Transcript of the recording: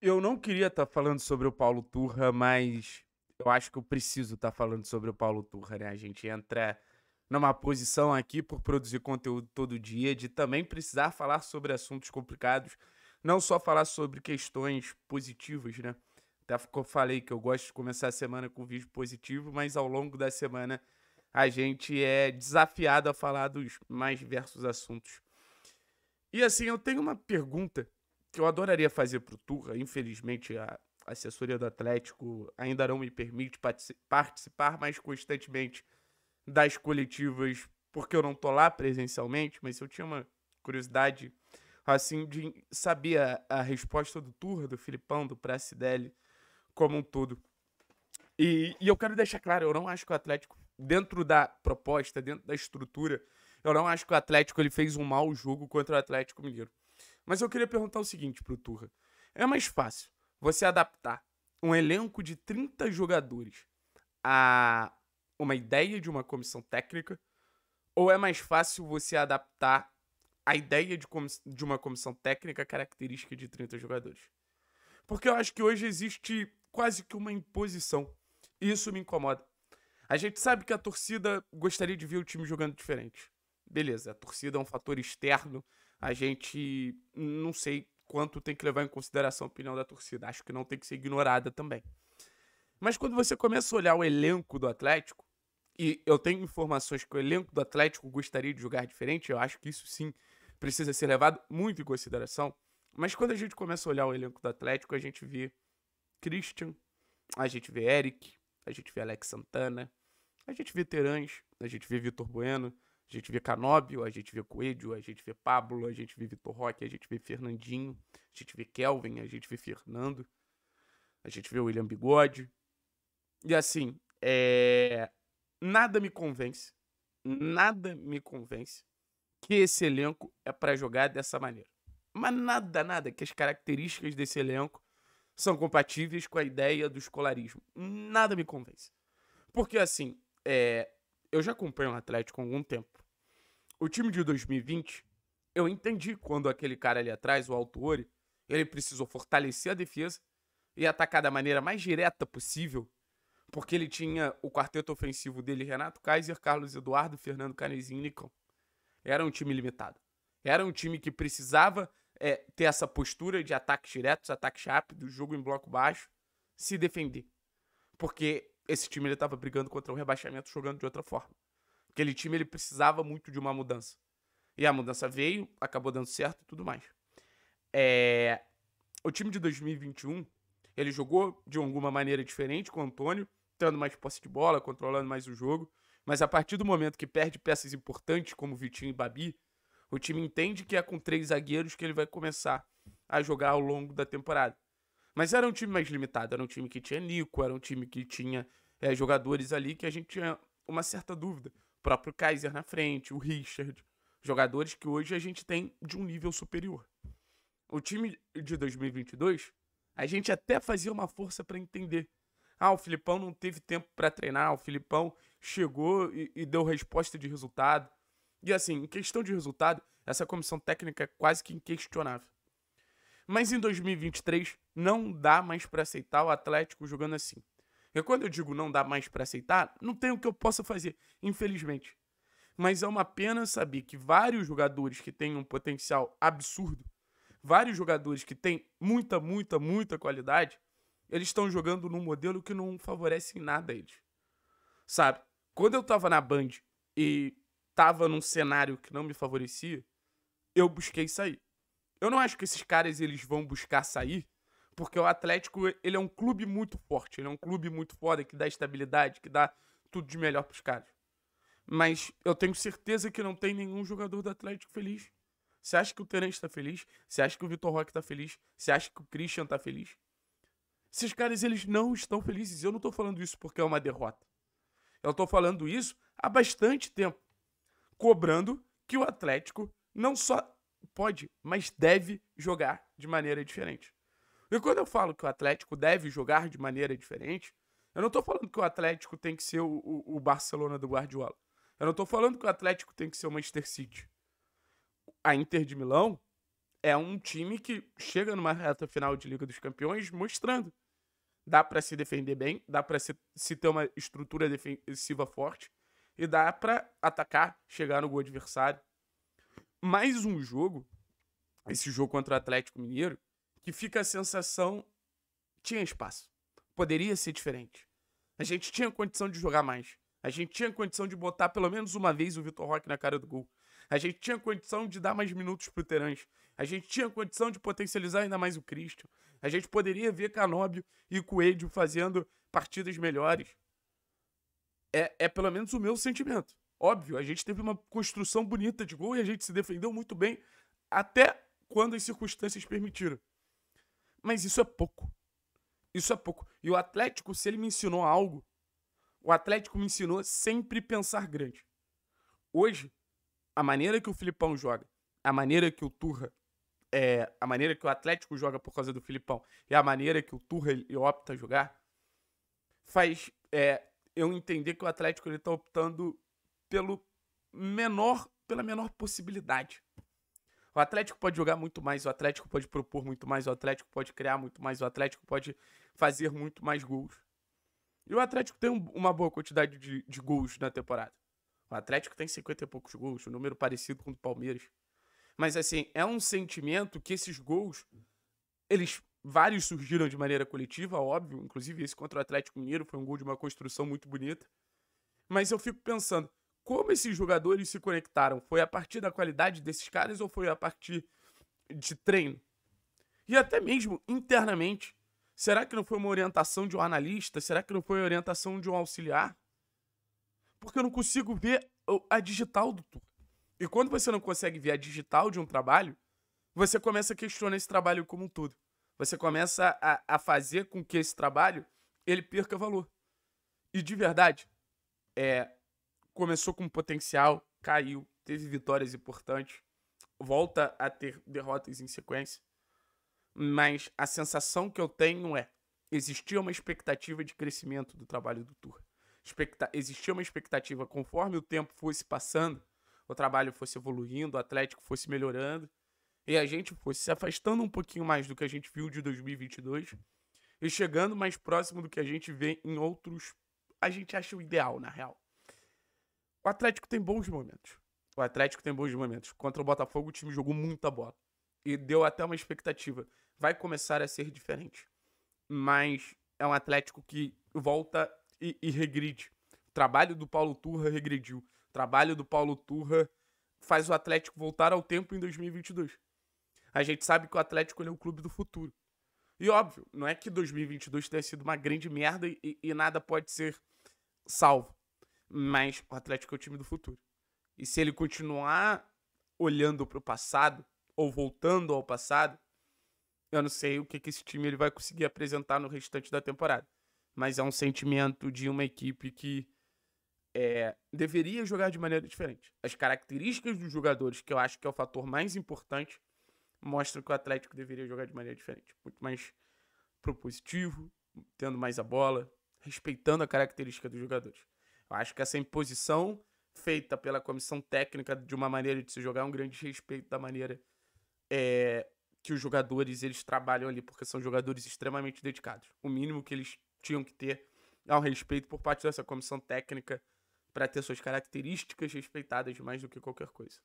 eu não queria estar tá falando sobre o Paulo Turra, mas eu acho que eu preciso estar tá falando sobre o Paulo Turra, né? A gente entra numa posição aqui por produzir conteúdo todo dia, de também precisar falar sobre assuntos complicados, não só falar sobre questões positivas, né? Até eu falei que eu gosto de começar a semana com vídeo positivo, mas ao longo da semana a gente é desafiado a falar dos mais diversos assuntos. E assim, eu tenho uma pergunta que eu adoraria fazer pro Turra, infelizmente a assessoria do Atlético ainda não me permite participar mais constantemente das coletivas, porque eu não tô lá presencialmente, mas eu tinha uma curiosidade assim de saber a, a resposta do Turra, do Filipão, do Pracidelli como um todo. E, e eu quero deixar claro, eu não acho que o Atlético, dentro da proposta, dentro da estrutura, eu não acho que o Atlético ele fez um mau jogo contra o Atlético Mineiro. Mas eu queria perguntar o seguinte pro Turra. É mais fácil você adaptar um elenco de 30 jogadores a uma ideia de uma comissão técnica? Ou é mais fácil você adaptar a ideia de, de uma comissão técnica característica de 30 jogadores? Porque eu acho que hoje existe quase que uma imposição. E isso me incomoda. A gente sabe que a torcida gostaria de ver o time jogando diferente beleza, a torcida é um fator externo, a gente não sei quanto tem que levar em consideração a opinião da torcida, acho que não tem que ser ignorada também. Mas quando você começa a olhar o elenco do Atlético, e eu tenho informações que o elenco do Atlético gostaria de jogar diferente, eu acho que isso sim precisa ser levado muito em consideração. Mas quando a gente começa a olhar o elenco do Atlético, a gente vê Christian, a gente vê Eric, a gente vê Alex Santana, a gente vê Terãs, a gente vê Vitor Bueno, a gente vê Canóbio, a gente vê Coelho, a gente vê Pablo, a gente vê Vitor Roque, a gente vê Fernandinho, a gente vê Kelvin, a gente vê Fernando, a gente vê William Bigode. E assim, é... nada me convence, nada me convence que esse elenco é para jogar dessa maneira. Mas nada, nada, que as características desse elenco são compatíveis com a ideia do escolarismo. Nada me convence. Porque assim, é... eu já acompanho o Atlético há algum tempo. O time de 2020, eu entendi quando aquele cara ali atrás, o Altuori, ele precisou fortalecer a defesa e atacar da maneira mais direta possível, porque ele tinha o quarteto ofensivo dele, Renato Kaiser, Carlos Eduardo, Fernando Canezinho e Nicão. Era um time limitado. Era um time que precisava é, ter essa postura de ataques diretos, ataques rápidos, jogo em bloco baixo, se defender. Porque esse time estava brigando contra o rebaixamento jogando de outra forma. Aquele time ele precisava muito de uma mudança. E a mudança veio, acabou dando certo e tudo mais. É... O time de 2021, ele jogou de alguma maneira diferente com o Antônio, tendo mais posse de bola, controlando mais o jogo. Mas a partir do momento que perde peças importantes como Vitinho e Babi, o time entende que é com três zagueiros que ele vai começar a jogar ao longo da temporada. Mas era um time mais limitado, era um time que tinha Nico, era um time que tinha é, jogadores ali que a gente tinha uma certa dúvida o próprio Kaiser na frente, o Richard. Jogadores que hoje a gente tem de um nível superior. O time de 2022, a gente até fazia uma força para entender. Ah, o Filipão não teve tempo para treinar, o Filipão chegou e, e deu resposta de resultado. E assim, em questão de resultado, essa comissão técnica é quase que inquestionável. Mas em 2023 não dá mais para aceitar o Atlético jogando assim. E quando eu digo não dá mais para aceitar, não tem o que eu possa fazer, infelizmente. Mas é uma pena saber que vários jogadores que têm um potencial absurdo, vários jogadores que têm muita, muita, muita qualidade, eles estão jogando num modelo que não favorece em nada eles. Sabe? Quando eu tava na Band e tava num cenário que não me favorecia, eu busquei sair. Eu não acho que esses caras eles vão buscar sair porque o Atlético, ele é um clube muito forte, ele é um clube muito foda, que dá estabilidade, que dá tudo de melhor pros caras. Mas eu tenho certeza que não tem nenhum jogador do Atlético feliz. Você acha que o Terence tá feliz? Você acha que o Vitor Roque tá feliz? Você acha que o Christian tá feliz? Esses caras, eles não estão felizes. Eu não tô falando isso porque é uma derrota. Eu tô falando isso há bastante tempo. Cobrando que o Atlético não só pode, mas deve jogar de maneira diferente. E quando eu falo que o Atlético deve jogar de maneira diferente, eu não estou falando que o Atlético tem que ser o, o, o Barcelona do Guardiola. Eu não estou falando que o Atlético tem que ser o Manchester City. A Inter de Milão é um time que chega numa reta final de Liga dos Campeões mostrando. Dá para se defender bem, dá para se, se ter uma estrutura defensiva forte e dá para atacar, chegar no gol adversário. Mais um jogo, esse jogo contra o Atlético Mineiro, que fica a sensação tinha espaço. Poderia ser diferente. A gente tinha condição de jogar mais. A gente tinha condição de botar pelo menos uma vez o Vitor Roque na cara do gol. A gente tinha condição de dar mais minutos pro Terãs. A gente tinha condição de potencializar ainda mais o Christian. A gente poderia ver Canóbio e Coelho fazendo partidas melhores. É, é pelo menos o meu sentimento. Óbvio, a gente teve uma construção bonita de gol e a gente se defendeu muito bem até quando as circunstâncias permitiram. Mas isso é pouco. Isso é pouco. E o Atlético, se ele me ensinou algo, o Atlético me ensinou sempre pensar grande. Hoje, a maneira que o Filipão joga, a maneira que o Turra, é, a maneira que o Atlético joga por causa do Filipão e a maneira que o Turra ele opta jogar, faz é, eu entender que o Atlético ele tá optando pelo menor, pela menor possibilidade. O Atlético pode jogar muito mais, o Atlético pode propor muito mais, o Atlético pode criar muito mais, o Atlético pode fazer muito mais gols. E o Atlético tem uma boa quantidade de, de gols na temporada. O Atlético tem 50 e poucos gols, um número parecido com o do Palmeiras. Mas assim, é um sentimento que esses gols, eles vários surgiram de maneira coletiva, óbvio, inclusive esse contra o Atlético Mineiro foi um gol de uma construção muito bonita. Mas eu fico pensando, como esses jogadores se conectaram? Foi a partir da qualidade desses caras ou foi a partir de treino? E até mesmo internamente, será que não foi uma orientação de um analista? Será que não foi orientação de um auxiliar? Porque eu não consigo ver a digital do Tuca. E quando você não consegue ver a digital de um trabalho, você começa a questionar esse trabalho como um todo. Você começa a, a fazer com que esse trabalho ele perca valor. E de verdade, é, começou com potencial, caiu, teve vitórias importantes, volta a ter derrotas em sequência. Mas a sensação que eu tenho é: existia uma expectativa de crescimento do trabalho do Tour. Expecta existia uma expectativa, conforme o tempo fosse passando, o trabalho fosse evoluindo, o Atlético fosse melhorando, e a gente fosse se afastando um pouquinho mais do que a gente viu de 2022 e chegando mais próximo do que a gente vê em outros. A gente acha o ideal, na real. O Atlético tem bons momentos. O Atlético tem bons momentos. Contra o Botafogo, o time jogou muita bola. E deu até uma expectativa. Vai começar a ser diferente. Mas é um Atlético que volta e, e regride. O trabalho do Paulo Turra regrediu. O trabalho do Paulo Turra faz o Atlético voltar ao tempo em 2022. A gente sabe que o Atlético é o clube do futuro. E óbvio, não é que 2022 tenha sido uma grande merda e, e nada pode ser salvo. Mas o Atlético é o time do futuro. E se ele continuar olhando para o passado, ou voltando ao passado, eu não sei o que, que esse time ele vai conseguir apresentar no restante da temporada. Mas é um sentimento de uma equipe que é, deveria jogar de maneira diferente. As características dos jogadores, que eu acho que é o fator mais importante, mostram que o Atlético deveria jogar de maneira diferente. Muito mais propositivo, tendo mais a bola, respeitando a característica dos jogadores. Eu acho que essa imposição feita pela comissão técnica de uma maneira de se jogar é um grande respeito da maneira é, que os jogadores eles trabalham ali, porque são jogadores extremamente dedicados. O mínimo que eles tinham que ter é um respeito por parte dessa comissão técnica para ter suas características respeitadas mais do que qualquer coisa.